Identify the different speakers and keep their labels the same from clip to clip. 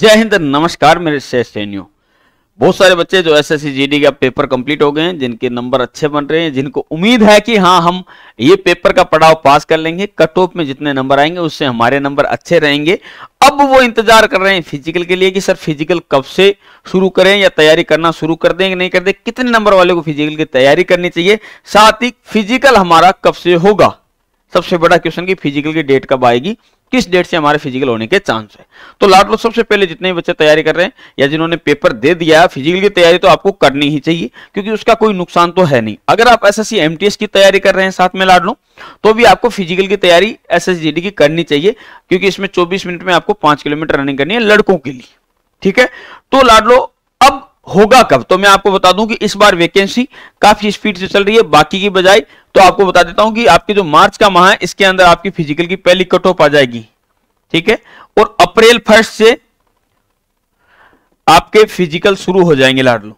Speaker 1: जय हिंद नमस्कार मेरे श्रेष्ठ सैन्यू बहुत सारे बच्चे जो एस एस जीडी का पेपर कंप्लीट हो गए हैं जिनके नंबर अच्छे बन रहे हैं जिनको उम्मीद है कि हाँ हम ये पेपर का पड़ाव पास कर लेंगे कट ऑफ में जितने नंबर आएंगे उससे हमारे नंबर अच्छे रहेंगे अब वो इंतजार कर रहे हैं फिजिकल के लिए कि सर फिजिकल कब से शुरू करें या तैयारी करना शुरू कर दें नहीं कर दें कितने नंबर वाले को फिजिकल की तैयारी करनी चाहिए साथ ही फिजिकल हमारा कब से होगा सबसे बड़ा क्वेश्चन की फिजिकल की डेट कब आएगी किस डेट से हमारे फिजिकल होने के चांस है तो लाट लो सबसे पहले जितने बच्चे तैयारी कर रहे हैं या जिन्होंने पेपर दे दिया फिजिकल की तैयारी तो आपको करनी ही चाहिए क्योंकि उसका कोई नुकसान तो है नहीं अगर आप एस एस की तैयारी कर रहे हैं साथ में लाट लो तो भी आपको फिजिकल की तैयारी एस की करनी चाहिए क्योंकि इसमें चौबीस मिनट में आपको पांच किलोमीटर रनिंग करनी है लड़कों के लिए ठीक है तो लाडलो होगा कब तो मैं आपको बता दूं कि इस बार वैकेंसी काफी स्पीड से चल रही है बाकी की बजाय तो आपको बता देता हूं कि आपकी जो मार्च का माह है इसके अंदर आपकी फिजिकल की पहली कट ऑफ आ जाएगी ठीक है और अप्रैल फर्स्ट से आपके फिजिकल शुरू हो जाएंगे लाडलो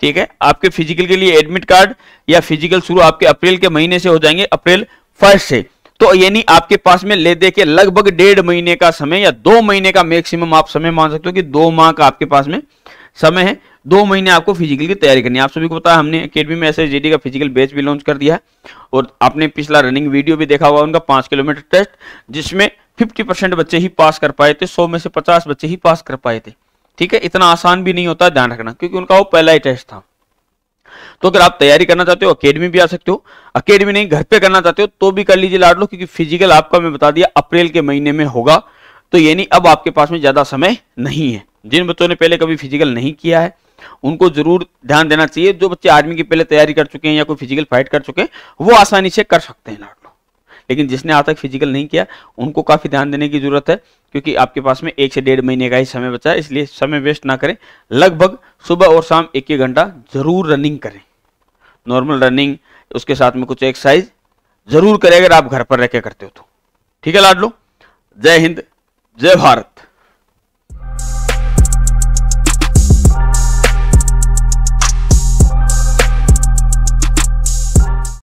Speaker 1: ठीक है आपके फिजिकल के लिए एडमिट कार्ड या फिजिकल शुरू आपके अप्रैल के महीने से हो जाएंगे अप्रैल फर्स्ट से तो यानी आपके पास में ले दे के लगभग डेढ़ महीने का समय या दो महीने का मैक्सिमम आप समय मान सकते हो कि दो माह का आपके पास में समय है दो महीने आपको फिजिकल की तैयारी करनी है आप सभी को पता है हमने अकेडमी में एस का फिजिकल बेच भी लॉन्च कर दिया है और आपने पिछला रनिंग वीडियो भी देखा हुआ उनका पाँच किलोमीटर टेस्ट जिसमें 50 परसेंट बच्चे ही पास कर पाए थे 100 में से 50 बच्चे ही पास कर पाए थे ठीक है इतना आसान भी नहीं होता ध्यान रखना क्योंकि उनका वो पहला ही टेस्ट था तो अगर आप तैयारी करना चाहते हो अकेडमी भी आ सकते हो अकेडमी नहीं घर पे करना चाहते हो तो भी कर लीजिए लाड लो क्योंकि फिजिकल आपका मैं बता दिया अप्रैल के महीने में होगा तो यानी अब आपके पास में ज्यादा समय नहीं है जिन बच्चों ने पहले कभी फिजिकल नहीं किया है उनको जरूर ध्यान देना चाहिए जो बच्चे आर्मी की पहले तैयारी कर चुके हैं या कोई फिजिकल फाइट कर चुके हैं वो आसानी से कर सकते हैं लाडलो लेकिन जिसने आज तक फिजिकल नहीं किया उनको काफ़ी ध्यान देने की जरूरत है क्योंकि आपके पास में एक से डेढ़ महीने का ही समय बचा है इसलिए समय वेस्ट ना करें लगभग सुबह और शाम एक एक घंटा जरूर रनिंग करें नॉर्मल रनिंग उसके साथ में कुछ एक्सरसाइज जरूर करें अगर आप घर पर रह के करते हो तो ठीक है लाडलो जय हिंद जय भारत